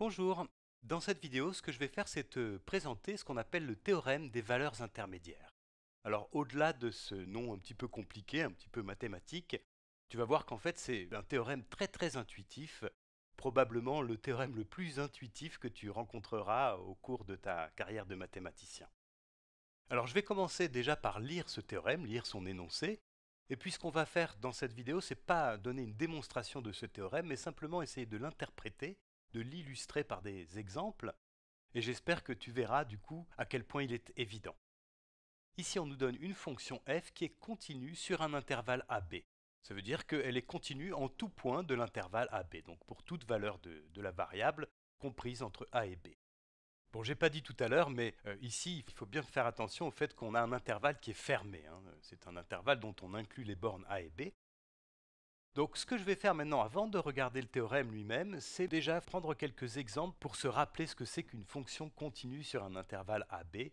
Bonjour, dans cette vidéo ce que je vais faire c'est te présenter ce qu'on appelle le théorème des valeurs intermédiaires. Alors au-delà de ce nom un petit peu compliqué, un petit peu mathématique, tu vas voir qu'en fait c'est un théorème très très intuitif, probablement le théorème le plus intuitif que tu rencontreras au cours de ta carrière de mathématicien. Alors je vais commencer déjà par lire ce théorème, lire son énoncé, et puis ce qu'on va faire dans cette vidéo, c'est pas donner une démonstration de ce théorème, mais simplement essayer de l'interpréter de l'illustrer par des exemples, et j'espère que tu verras du coup à quel point il est évident. Ici, on nous donne une fonction f qui est continue sur un intervalle AB. Ça veut dire qu'elle est continue en tout point de l'intervalle b, donc pour toute valeur de, la variable comprise entre A et B. Bon, j'ai pas dit tout à l'heure, mais euh, ici, il faut bien faire attention au fait qu'on a un intervalle qui est fermé. Hein. C'est un intervalle dont on inclut les bornes A et B, donc ce que je vais faire maintenant avant de regarder le théorème lui-même, c'est déjà prendre quelques exemples pour se rappeler ce que c'est qu'une fonction continue sur un intervalle AB.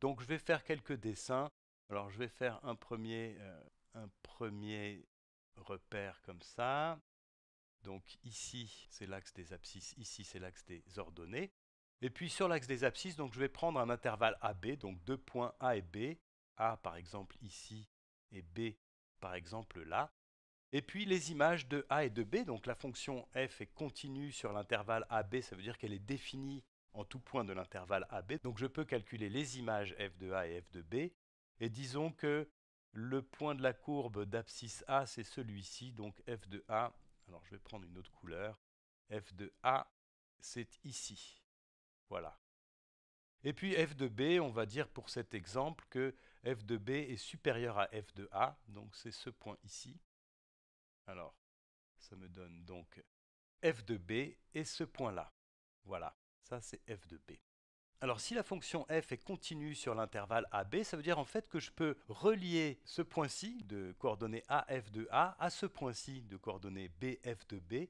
Donc je vais faire quelques dessins. Alors je vais faire euh, un premier, repère comme ça. Donc ici c'est l'axe des abscisses, ici c'est l'axe des ordonnées. Et puis sur l'axe des abscisses, donc je vais prendre un intervalle AB, donc deux points A et B. A par exemple ici et B par exemple là. Et puis les images de A et de B, donc la fonction f est continue sur l'intervalle AB, ça veut dire qu'elle est définie en tout point de l'intervalle AB. Donc je peux calculer les images f de A et f de B. Et disons que le point de la courbe d'abscisse A, c'est celui-ci, donc f de A, alors je vais prendre une autre couleur, f de A, c'est ici. Voilà. Et puis f de B, on va dire pour cet exemple que f de B est supérieur à f de A, donc c'est ce point ici. Alors, ça me donne donc f de b et ce point-là. Voilà, ça c'est f de b. Alors si la fonction f est continue sur l'intervalle AB, ça veut dire en fait que je peux relier ce point-ci de coordonnées f de A à ce point-ci de coordonnées f de B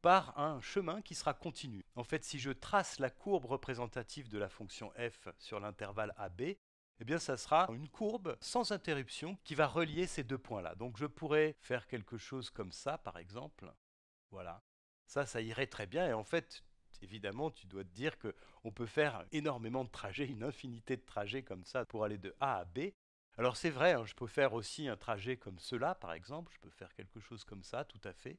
par un chemin qui sera continu. En fait, si je trace la courbe représentative de la fonction f sur l'intervalle AB, eh bien ça sera une courbe sans interruption qui va relier ces deux points-là. Donc je pourrais faire quelque chose comme ça, par exemple. Voilà. Ça, ça irait très bien. Et en fait, évidemment, tu dois te dire qu'on peut faire énormément de trajets, une infinité de trajets comme ça pour aller de A à B. Alors c'est vrai, hein, je peux faire aussi un trajet comme cela, par exemple. Je peux faire quelque chose comme ça, tout à fait.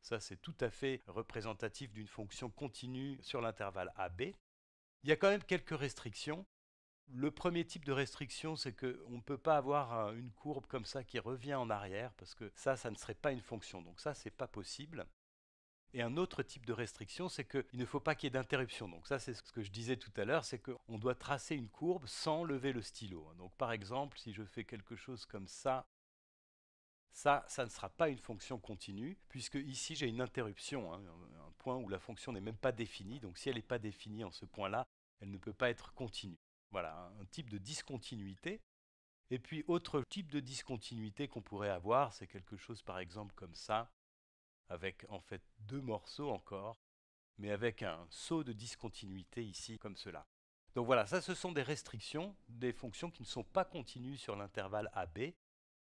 Ça, c'est tout à fait représentatif d'une fonction continue sur l'intervalle AB. Il y a quand même quelques restrictions. Le premier type de restriction, c'est qu'on ne peut pas avoir euh, une courbe comme ça qui revient en arrière, parce que ça, ça ne serait pas une fonction. Donc ça, n'est pas possible. Et un autre type de restriction, c'est qu'il ne faut pas qu'il y ait d'interruption. Donc ça, c'est ce que je disais tout à l'heure, c'est qu'on doit tracer une courbe sans lever le stylo. Donc par exemple, si je fais quelque chose comme ça, ça, ça ne sera pas une fonction continue, puisque ici j'ai une interruption, hein, un point où la fonction n'est même pas définie. Donc si elle n'est pas définie en ce point-là, elle ne peut pas être continue. Voilà, un type de discontinuité. Et puis autre type de discontinuité qu'on pourrait avoir, c'est quelque chose par exemple comme ça, avec en fait deux morceaux encore, mais avec un saut de discontinuité ici comme cela. Donc voilà, ça ce sont des restrictions, des fonctions qui ne sont pas continues sur l'intervalle AB.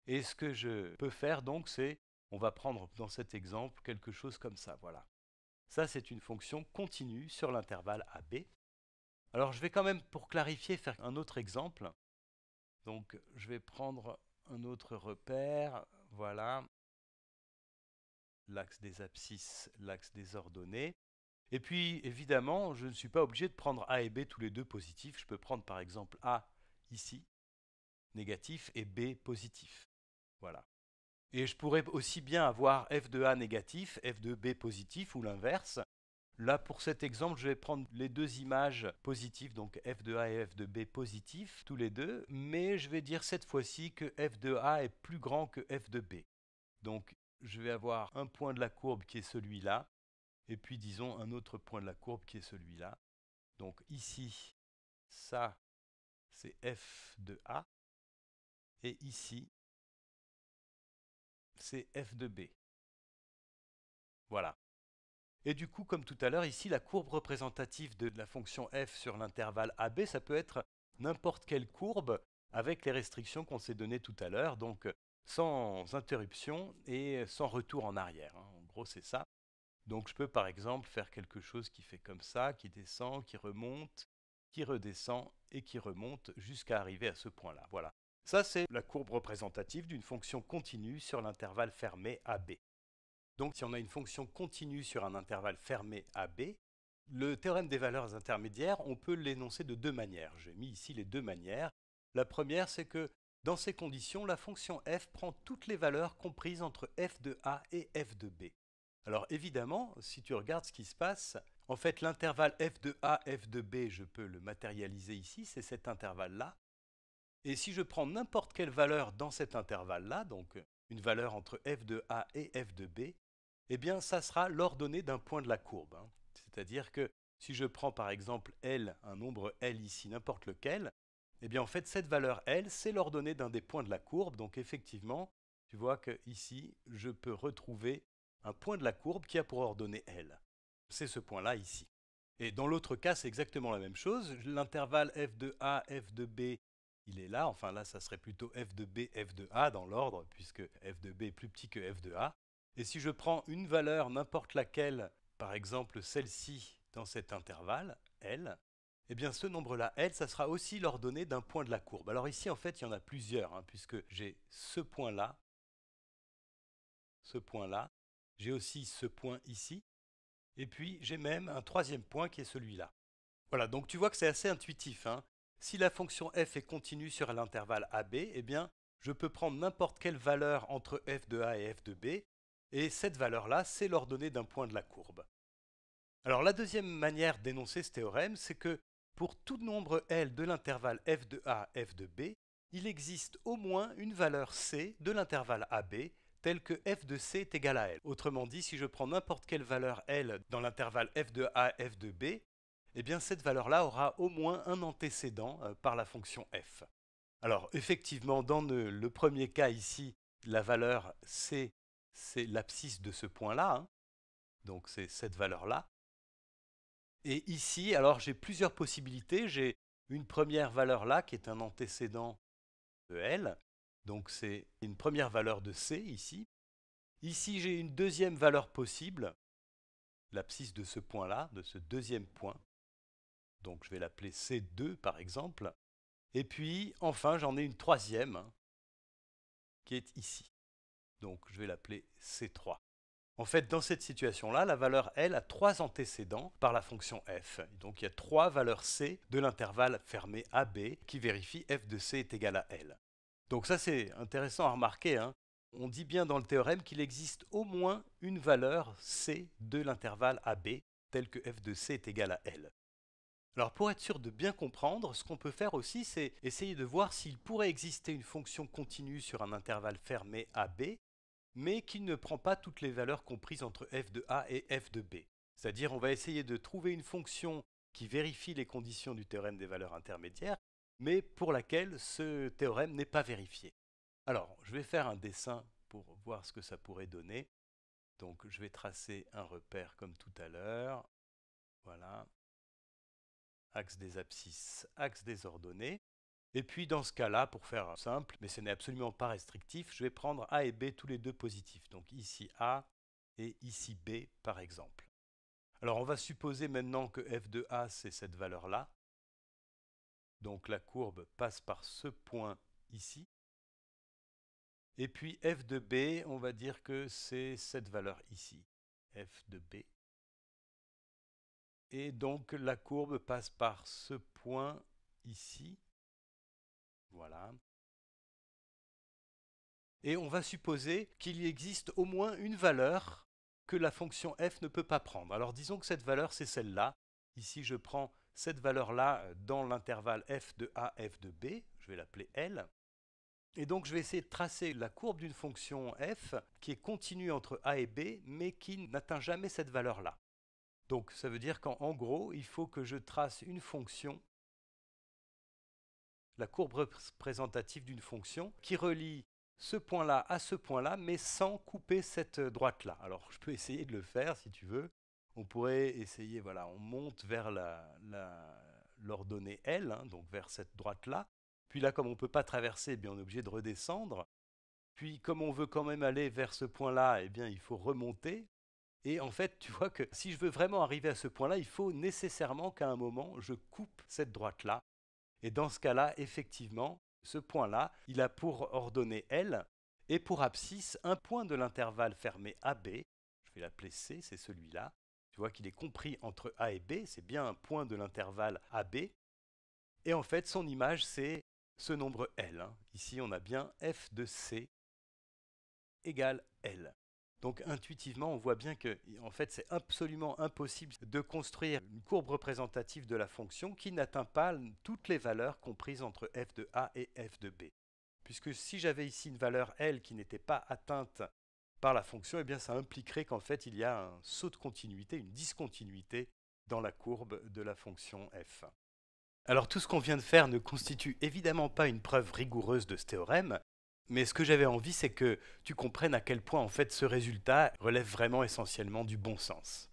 Et ce que je peux faire donc c'est, on va prendre dans cet exemple quelque chose comme ça, voilà. Ça c'est une fonction continue sur l'intervalle AB. Alors je vais quand même, pour clarifier, faire un autre exemple. Donc je vais prendre un autre repère, voilà, l'axe des abscisses, l'axe des ordonnées. Et puis évidemment, je ne suis pas obligé de prendre A et B tous les deux positifs. Je peux prendre par exemple A ici, négatif, et B positif. Voilà. Et je pourrais aussi bien avoir f de A négatif, f de B positif ou l'inverse. Là, pour cet exemple, je vais prendre les deux images positives, donc f de a et f de b positifs, tous les deux, mais je vais dire cette fois-ci que f de a est plus grand que f de b Donc, je vais avoir un point de la courbe qui est celui-là, et puis disons un autre point de la courbe qui est celui-là. Donc ici, ça, c'est f de a, et ici, c'est f de b. Voilà. Et du coup, comme tout à l'heure, ici, la courbe représentative de la fonction f sur l'intervalle AB, ça peut être n'importe quelle courbe avec les restrictions qu'on s'est données tout à l'heure, donc sans interruption et sans retour en arrière. Hein. En gros, c'est ça. Donc je peux par exemple faire quelque chose qui fait comme ça, qui descend, qui remonte, qui redescend et qui remonte jusqu'à arriver à ce point-là. Voilà. Ça, c'est la courbe représentative d'une fonction continue sur l'intervalle fermé AB. Donc si on a une fonction continue sur un intervalle fermé AB, le théorème des valeurs intermédiaires, on peut l'énoncer de deux manières. J'ai mis ici les deux manières. La première, c'est que dans ces conditions, la fonction f prend toutes les valeurs comprises entre f de a et f de b. Alors évidemment, si tu regardes ce qui se passe, en fait l'intervalle f de a, f de b, je peux le matérialiser ici, c'est cet intervalle-là. Et si je prends n'importe quelle valeur dans cet intervalle-là, donc une valeur entre f de a et f de b, eh bien ça sera l'ordonnée d'un point de la courbe. Hein. C'est-à-dire que si je prends par exemple L, un nombre L ici, n'importe lequel, eh bien en fait cette valeur L, c'est l'ordonnée d'un des points de la courbe, donc effectivement, tu vois que ici, je peux retrouver un point de la courbe qui a pour ordonnée L. C'est ce point-là ici. Et dans l'autre cas, c'est exactement la même chose. L'intervalle f de a, f de b, il est là. Enfin là, ça serait plutôt f de b, f de a dans l'ordre, puisque f de b est plus petit que f de a. Et si je prends une valeur n'importe laquelle, par exemple celle-ci dans cet intervalle, L, eh bien ce nombre-là, L, ça sera aussi l'ordonnée d'un point de la courbe. Alors ici, en fait, il y en a plusieurs, hein, puisque j'ai ce point-là, ce point-là, j'ai aussi ce point ici, et puis j'ai même un troisième point qui est celui-là. Voilà, donc tu vois que c'est assez intuitif. Hein. Si la fonction f est continue sur l'intervalle AB, eh bien, je peux prendre n'importe quelle valeur entre f de a et f de b, et cette valeur-là, c'est l'ordonnée d'un point de la courbe. Alors la deuxième manière d'énoncer ce théorème, c'est que pour tout nombre L de l'intervalle f de a, f de b, il existe au moins une valeur c de l'intervalle ab telle que f de c est égale à L. Autrement dit, si je prends n'importe quelle valeur L dans l'intervalle f de a, f de b, eh bien cette valeur-là aura au moins un antécédent euh, par la fonction f. Alors effectivement, dans le, premier cas ici, la valeur c c'est l'abscisse de ce point-là, hein. donc c'est cette valeur-là. Et ici, alors j'ai plusieurs possibilités. J'ai une première valeur là qui est un antécédent de L, donc c'est une première valeur de C ici. Ici, j'ai une deuxième valeur possible, l'abscisse de ce point-là, de ce deuxième point. Donc je vais l'appeler C2 par exemple. Et puis, enfin, j'en ai une troisième, hein, qui est ici donc je vais l'appeler C3. En fait, dans cette situation-là, la valeur L a trois antécédents par la fonction f. Donc il y a trois valeurs C de l'intervalle fermé AB qui vérifient f de C est égal à L. Donc ça c'est intéressant à remarquer. Hein. On dit bien dans le théorème qu'il existe au moins une valeur C de l'intervalle AB telle que f de C est égal à L. Alors pour être sûr de bien comprendre, ce qu'on peut faire aussi, c'est essayer de voir s'il pourrait exister une fonction continue sur un intervalle fermé AB mais qui ne prend pas toutes les valeurs comprises entre f de a et f de b. C'est-à-dire on va essayer de trouver une fonction qui vérifie les conditions du théorème des valeurs intermédiaires, mais pour laquelle ce théorème n'est pas vérifié. Alors, je vais faire un dessin pour voir ce que ça pourrait donner. Donc, je vais tracer un repère comme tout à l'heure. Voilà. Axe des abscisses, axe des ordonnées. Et puis dans ce cas-là, pour faire simple, mais ce n'est absolument pas restrictif, je vais prendre A et B tous les deux positifs. Donc ici A et ici B par exemple. Alors on va supposer maintenant que f de A c'est cette valeur-là. Donc la courbe passe par ce point ici. Et puis f de B, on va dire que c'est cette valeur ici, f de B. Et donc la courbe passe par ce point ici voilà. Et on va supposer qu'il y existe au moins une valeur que la fonction f ne peut pas prendre. Alors disons que cette valeur, c'est celle-là. Ici, je prends cette valeur-là euh, dans l'intervalle f de a, f de b. Je vais l'appeler L. Et donc, je vais essayer de tracer la courbe d'une fonction f qui est continue entre a et b, mais qui n'atteint jamais cette valeur-là. Donc, ça veut dire qu'en gros, il faut que je trace une fonction la courbe représentative d'une fonction qui relie ce point-là à ce point-là, mais sans couper cette droite-là. Alors je peux essayer de le faire si tu veux. On pourrait essayer, voilà, on monte vers l'ordonnée L, hein, donc vers cette droite-là. Puis là, comme on ne peut pas traverser, eh bien, on est obligé de redescendre. Puis comme on veut quand même aller vers ce point-là, eh bien, il faut remonter. Et en fait, tu vois que si je veux vraiment arriver à ce point-là, il faut nécessairement qu'à un moment, je coupe cette droite-là et dans ce cas-là, effectivement, ce point-là, il a pour ordonnée L et pour abscisse un point de l'intervalle fermé AB. Je vais l'appeler C, c'est celui-là. Tu vois qu'il est compris entre A et B, c'est bien un point de l'intervalle AB. Et en fait, son image, c'est ce nombre L. Hein. Ici, on a bien f de C égale L. Donc intuitivement, on voit bien que en fait, c'est absolument impossible de construire une courbe représentative de la fonction qui n'atteint pas toutes les valeurs comprises entre f de a et f de b. Puisque si j'avais ici une valeur L qui n'était pas atteinte par la fonction, eh bien ça impliquerait qu'en fait il y a un saut de continuité, une discontinuité dans la courbe de la fonction f. Alors tout ce qu'on vient de faire ne constitue évidemment pas une preuve rigoureuse de ce théorème, mais ce que j'avais envie, c'est que tu comprennes à quel point en fait ce résultat relève vraiment essentiellement du bon sens.